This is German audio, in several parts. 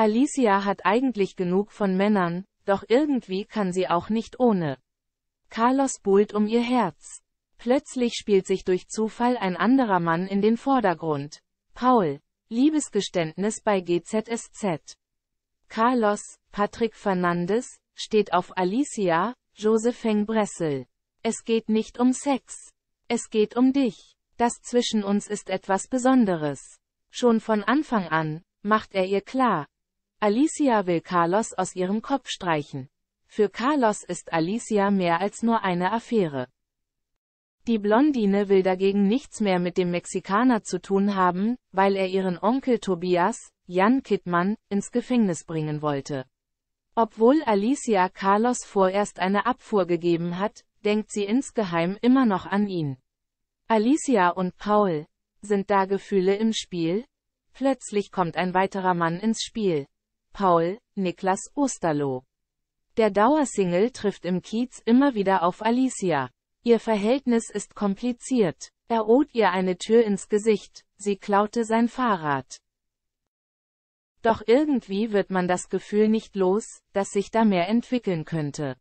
Alicia hat eigentlich genug von Männern, doch irgendwie kann sie auch nicht ohne. Carlos buhlt um ihr Herz. Plötzlich spielt sich durch Zufall ein anderer Mann in den Vordergrund. Paul. Liebesgeständnis bei GZSZ. Carlos, Patrick Fernandes, steht auf Alicia, Josephine Bressel. Es geht nicht um Sex. Es geht um dich. Das zwischen uns ist etwas Besonderes. Schon von Anfang an, macht er ihr klar, Alicia will Carlos aus ihrem Kopf streichen. Für Carlos ist Alicia mehr als nur eine Affäre. Die Blondine will dagegen nichts mehr mit dem Mexikaner zu tun haben, weil er ihren Onkel Tobias, Jan Kittmann, ins Gefängnis bringen wollte. Obwohl Alicia Carlos vorerst eine Abfuhr gegeben hat, denkt sie insgeheim immer noch an ihn. Alicia und Paul. Sind da Gefühle im Spiel? Plötzlich kommt ein weiterer Mann ins Spiel. Paul, Niklas Osterloh. Der Dauersingle trifft im Kiez immer wieder auf Alicia. Ihr Verhältnis ist kompliziert. Er bot ihr eine Tür ins Gesicht, sie klaute sein Fahrrad. Doch irgendwie wird man das Gefühl nicht los, dass sich da mehr entwickeln könnte.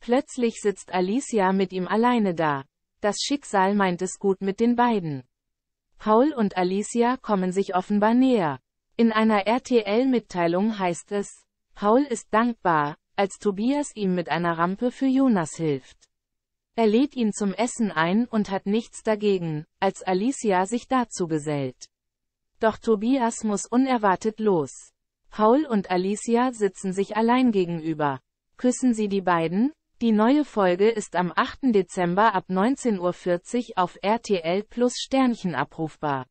Plötzlich sitzt Alicia mit ihm alleine da. Das Schicksal meint es gut mit den beiden. Paul und Alicia kommen sich offenbar näher. In einer RTL-Mitteilung heißt es, Paul ist dankbar, als Tobias ihm mit einer Rampe für Jonas hilft. Er lädt ihn zum Essen ein und hat nichts dagegen, als Alicia sich dazu gesellt. Doch Tobias muss unerwartet los. Paul und Alicia sitzen sich allein gegenüber. Küssen sie die beiden? Die neue Folge ist am 8. Dezember ab 19.40 Uhr auf RTL plus Sternchen abrufbar.